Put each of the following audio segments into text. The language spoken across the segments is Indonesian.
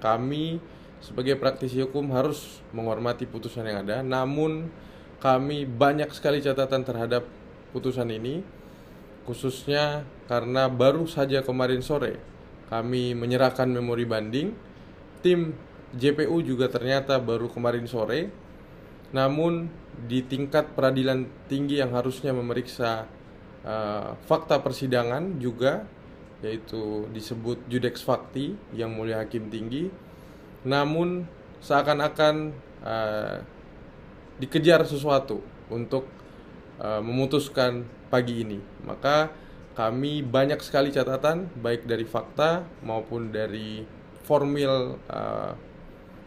Kami sebagai praktisi hukum harus menghormati putusan yang ada, namun kami banyak sekali catatan terhadap putusan ini, khususnya karena baru saja kemarin sore kami menyerahkan memori banding, tim JPU juga ternyata baru kemarin sore, namun di tingkat peradilan tinggi yang harusnya memeriksa uh, fakta persidangan juga yaitu disebut Judex Fakti yang mulia hakim tinggi namun seakan-akan uh, dikejar sesuatu untuk uh, memutuskan pagi ini maka kami banyak sekali catatan baik dari fakta maupun dari formil uh,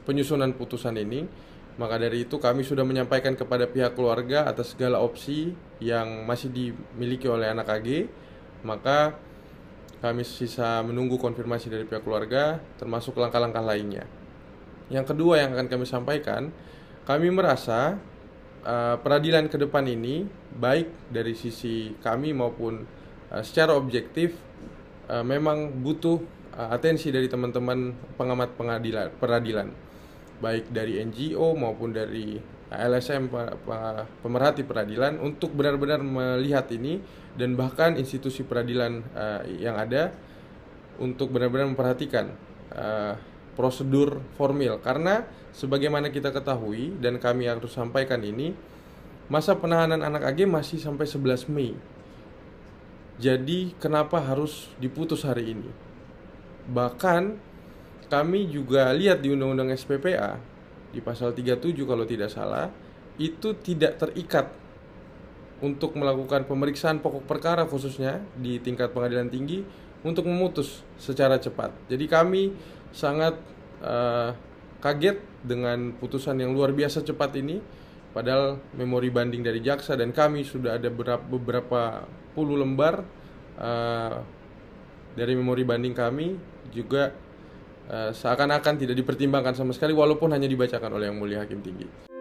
penyusunan putusan ini maka dari itu kami sudah menyampaikan kepada pihak keluarga atas segala opsi yang masih dimiliki oleh anak AG maka kami sisa menunggu konfirmasi dari pihak keluarga, termasuk langkah-langkah lainnya. Yang kedua yang akan kami sampaikan, kami merasa uh, peradilan ke depan ini baik dari sisi kami maupun uh, secara objektif uh, memang butuh uh, atensi dari teman-teman pengamat pengadilan peradilan baik dari NGO maupun dari LSM pemerhati peradilan untuk benar-benar melihat ini dan bahkan institusi peradilan eh, yang ada untuk benar-benar memperhatikan eh, prosedur formil karena sebagaimana kita ketahui dan kami harus sampaikan ini masa penahanan anak AG masih sampai 11 Mei. Jadi kenapa harus diputus hari ini? Bahkan kami juga lihat di undang-undang SPPA di pasal 37 kalau tidak salah itu tidak terikat untuk melakukan pemeriksaan pokok perkara khususnya di tingkat pengadilan tinggi untuk memutus secara cepat. Jadi kami sangat uh, kaget dengan putusan yang luar biasa cepat ini padahal memori banding dari jaksa dan kami sudah ada beberapa, beberapa puluh lembar uh, dari memori banding kami juga Eh, seakan-akan tidak dipertimbangkan sama sekali walaupun hanya dibacakan oleh yang mulia hakim tinggi.